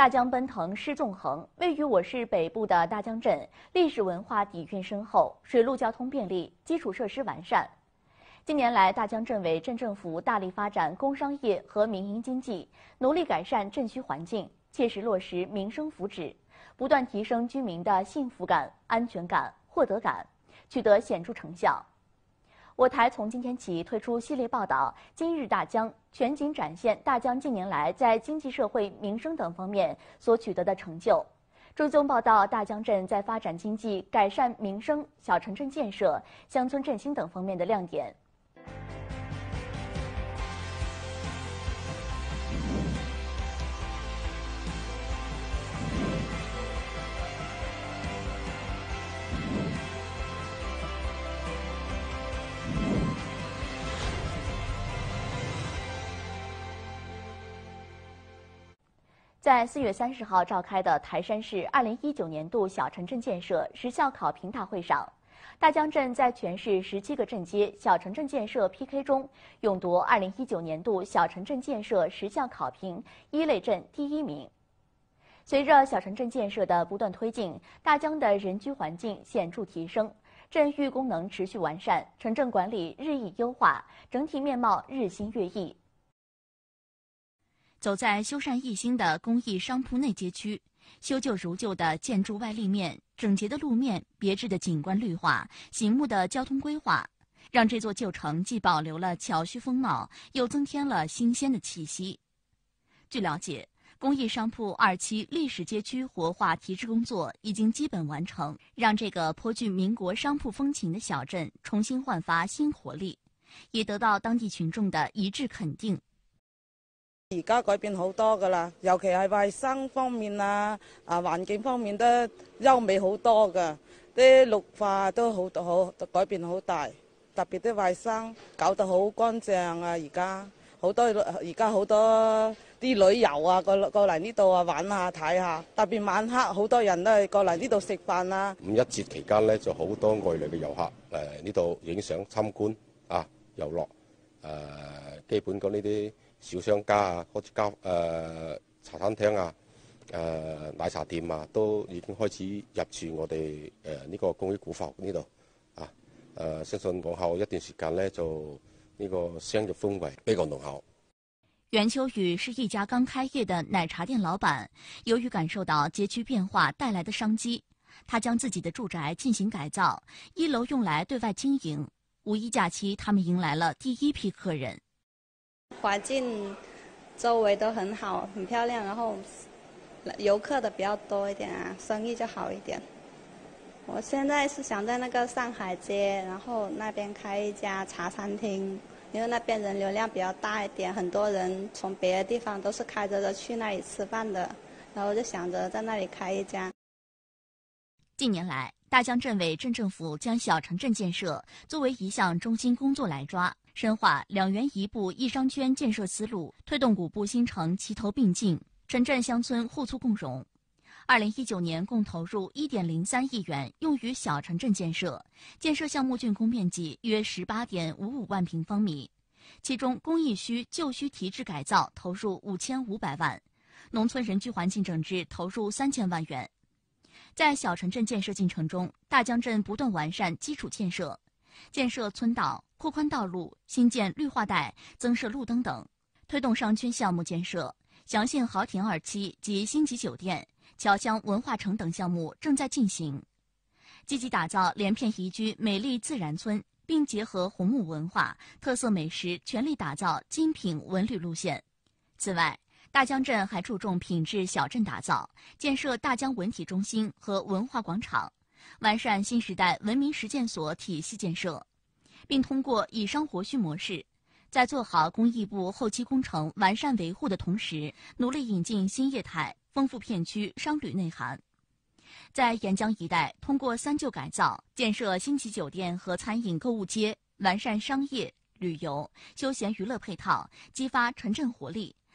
大江奔腾诗纵横，位于我市北部的大江镇历史文化底蕴深厚，水陆交通便利，基础设施完善。近年来，大江镇委、镇政府大力发展工商业和民营经济，努力改善镇区环境，切实落实民生福祉，不断提升居民的幸福感、安全感、获得感，取得显著成效。我台从今天起推出系列报道《今日大江》，全景展现大江近年来在经济社会、民生等方面所取得的成就，追踪报道大江镇在发展经济、改善民生、小城镇建设、乡村振兴等方面的亮点。在四月三十号召开的台山市二零一九年度小城镇建设实效考评大会上，大江镇在全市十七个镇街小城镇建设 PK 中，勇夺二零一九年度小城镇建设实效考评一类镇第一名。随着小城镇建设的不断推进，大江的人居环境显著提升，镇域功能持续完善，城镇管理日益优化，整体面貌日新月异。走在修缮一新的公益商铺内街区，修旧如旧的建筑外立面，整洁的路面，别致的景观绿化，醒目的交通规划，让这座旧城既保留了桥墟风貌，又增添了新鲜的气息。据了解，公益商铺二期历史街区活化提质工作已经基本完成，让这个颇具民国商铺风情的小镇重新焕发新活力，也得到当地群众的一致肯定。而家改变好多噶啦，尤其系卫生方面啊，啊环境方面都优美好多噶，啲绿化都好好改变好大，特别啲卫生搞得好干净啊！而家好多而家好多啲旅游啊，过过嚟呢度啊玩下睇下，特别晚黑好多人都系过嚟呢度食饭啦。五一节期间咧，就好多外嚟嘅游客诶呢度影相参观啊游乐诶，基本咁呢啲。小商家啊，好似交誒茶餐廳啊、誒奶茶店啊，都已經開始入住我哋誒呢個公益股房呢度啊！誒相信往後一段時間咧，就呢個商業氛圍比較濃厚。袁秋雨是一家刚开业的奶茶店老板，由于感受到街区变化带来的商机，他将自己的住宅进行改造，一楼用来对外经营。五一假期，他们迎来了第一批客人。环境周围都很好，很漂亮，然后游客的比较多一点啊，生意就好一点。我现在是想在那个上海街，然后那边开一家茶餐厅，因为那边人流量比较大一点，很多人从别的地方都是开着车去那里吃饭的，然后就想着在那里开一家。近年来，大江镇委、镇政府将小城镇建设作为一项中心工作来抓，深化“两园一步一商圈”建设思路，推动五部新城齐头并进，城镇乡村互促共荣。二零一九年共投入一点零三亿元用于小城镇建设，建设项目竣工面积约十八点五五万平方米，其中公益区、旧区提质改造投入五千五百万，农村人居环境整治投入三千万元。在小城镇建设进程中，大江镇不断完善基础建设，建设村道、拓宽道路、新建绿化带、增设路灯等，推动商圈项目建设。祥信豪庭二期及星级酒店、侨乡文化城等项目正在进行，积极打造连片宜居美丽自然村，并结合红木文化、特色美食，全力打造精品文旅路线。此外，大江镇还注重品质小镇打造，建设大江文体中心和文化广场，完善新时代文明实践所体系建设，并通过以商活区模式，在做好工艺部后期工程完善维护的同时，努力引进新业态，丰富片区商旅内涵。在沿江一带，通过三旧改造，建设星级酒店和餐饮购物街，完善商业、旅游、休闲娱乐配套，激发城镇活力。